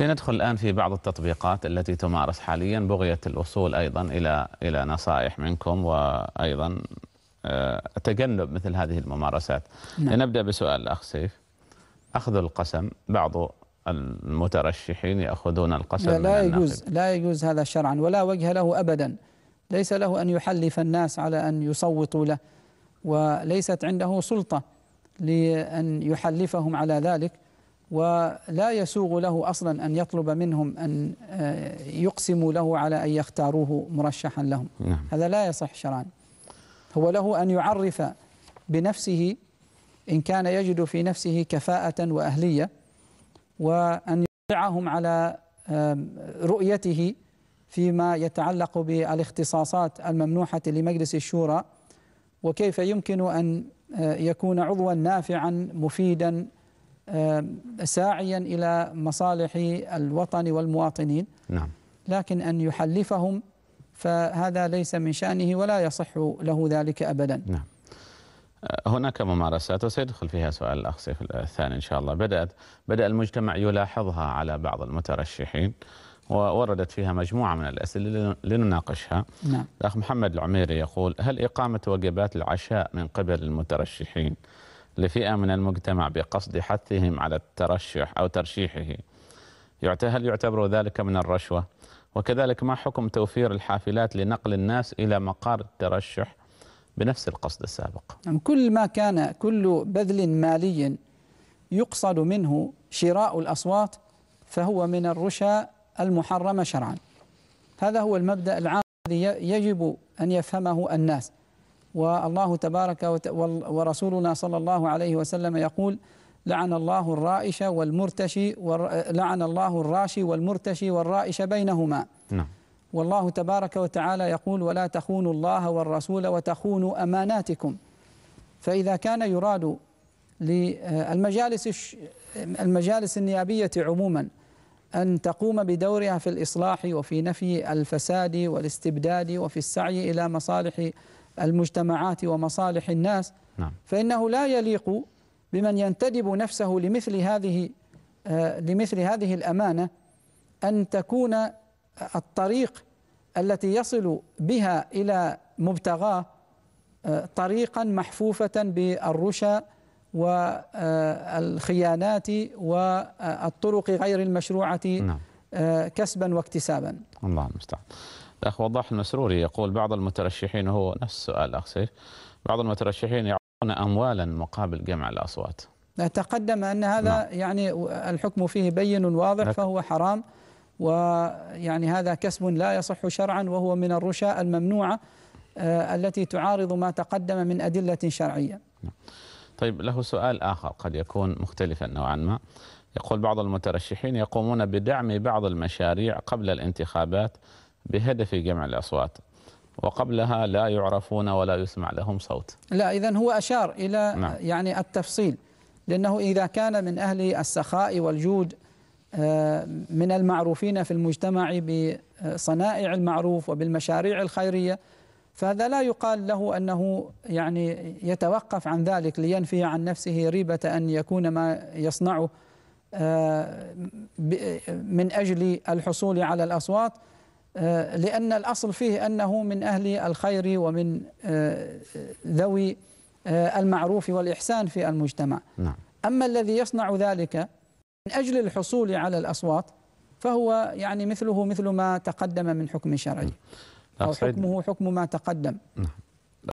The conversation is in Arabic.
لندخل الآن في بعض التطبيقات التي تمارس حاليا بغية الوصول أيضا إلى إلى نصائح منكم وأيضا آه، تجنب مثل هذه الممارسات نعم. لنبدأ بسؤال الأخ سيف أخذ القسم بعض المترشحين يأخذون القسم لا, لا يجوز لا يجوز هذا شرعا ولا وجه له أبدا ليس له أن يحلف الناس على أن يصوتوا له وليست عنده سلطة لأن يحلفهم على ذلك ولا يسوغ له أصلا أن يطلب منهم أن آه، يقسموا له على أن يختاروه مرشحا لهم نعم. هذا لا يصح شرعا هو له أن يعرف بنفسه إن كان يجد في نفسه كفاءة وأهلية وأن يطلعهم على رؤيته فيما يتعلق بالاختصاصات الممنوحة لمجلس الشورى وكيف يمكن أن آه، يكون عضوا نافعا مفيدا ساعيا إلى مصالح الوطن والمواطنين نعم لكن أن يحلفهم فهذا ليس من شأنه ولا يصح له ذلك أبدا نعم آه، هناك ممارسات وسيدخل فيها سؤال الأخ سيف الثاني إن شاء الله بدأت بدأ المجتمع يلاحظها على بعض المترشحين ووردت فيها مجموعة من الأسئلة لنناقشها نعم. الأخ محمد العميري يقول هل إقامة وجبات العشاء من قبل المترشحين لفئة من المجتمع بقصد حثهم على الترشح أو ترشيحه هل يعتبر ذلك من الرشوة؟ وكذلك ما حكم توفير الحافلات لنقل الناس إلى مقر الترشح بنفس القصد السابق نعم، كل ما كان كل بذل مالي يقصد منه شراء الأصوات فهو من الرشا المحرمة شرعا هذا هو المبدأ العام الذي يجب أن يفهمه الناس والله تبارك ورسولنا صلى الله عليه وسلم يقول لعن الله الرائش والمرتشي لعن الله الراشي والمرتشي والرائش بينهما نعم والله تبارك وتعالى يقول ولا تخونوا الله والرسول وتخونوا أماناتكم فإذا كان يراد للمجالس المجالس النيابية عموما أن تقوم بدورها في الإصلاح وفي نفي الفساد والاستبداد وفي السعي إلى مصالح المجتمعات ومصالح الناس نعم. فإنه لا يليق بمن ينتدب نفسه لمثل هذه آه، لمثل هذه الأمانة أن تكون الطريق التي يصل بها إلى مبتغاه آه، طريقا محفوفة بالرشا والخيانات آه، والطرق غير المشروعة نعم. كسبا واكتسابا الله المستعان الأخ وضاح المسروري يقول بعض المترشحين هو نفس السؤال أخ سيف بعض المترشحين يعطون أموالا مقابل جمع الأصوات تقدم أن هذا نعم. يعني الحكم فيه بين واضح لك. فهو حرام ويعني هذا كسب لا يصح شرعا وهو من الرشا الممنوعة آه، التي تعارض ما تقدم من أدلة شرعية نعم. طيب له سؤال آخر قد يكون مختلفا نوعا ما يقول بعض المترشحين يقومون بدعم بعض المشاريع قبل الانتخابات بهدف جمع الأصوات وقبلها لا يعرفون ولا يسمع لهم صوت لا إذا هو أشار إلى نعم. يعني التفصيل لأنه إذا كان من أهل السخاء والجود آه، من المعروفين في المجتمع بصنائع المعروف وبالمشاريع الخيرية فهذا لا يقال له أنه يعني يتوقف عن ذلك لينفي عن نفسه ريبة أن يكون ما يصنعه آه، من أجل الحصول على الأصوات آه، لأن الأصل فيه أنه من أهل الخير ومن آه، ذوي آه، المعروف والإحسان في المجتمع نعم. أما الذي يصنع ذلك من أجل الحصول على الأصوات فهو يعني مثله مثل ما تقدم من حكم شرعي نعم. نعم، أو حكمه حكم ما تقدم نعم.